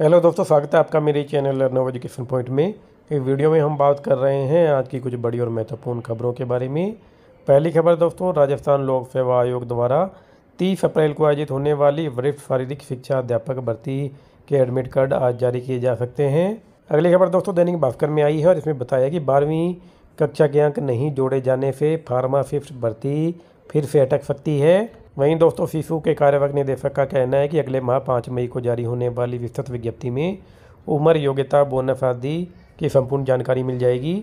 hello दोस्तों स्वागत है आपका मेरे चैनल लर्नर एजुकेशन पॉइंट में इस वीडियो में हम बात कर रहे हैं आज की कुछ बड़ी और महत्वपूर्ण खबरों के बारे में पहली खबर दोस्तों राजस्थान लोक सेवा आयोग द्वारा 30 अप्रैल को आयोजित होने वाली वरिष्ठ शारीरिक शिक्षा अध्यापक भर्ती के एडमिट कार्ड आज जारी किए जा सकते हैं अगली खबर दोस्तों दैनिक भास्कर में आई है और इसमें बताया कि बारहवीं कक्षा के अंक नहीं जोड़े जाने से फार्मासिस्ट भर्ती फिर से अटक सकती है वहीं दोस्तों फीफू के कार्यवाहक निदेशक का कहना है कि अगले माह पाँच मई को जारी होने वाली विस्तृत विज्ञप्ति में उम्र योग्यता बोनस आदि की संपूर्ण जानकारी मिल जाएगी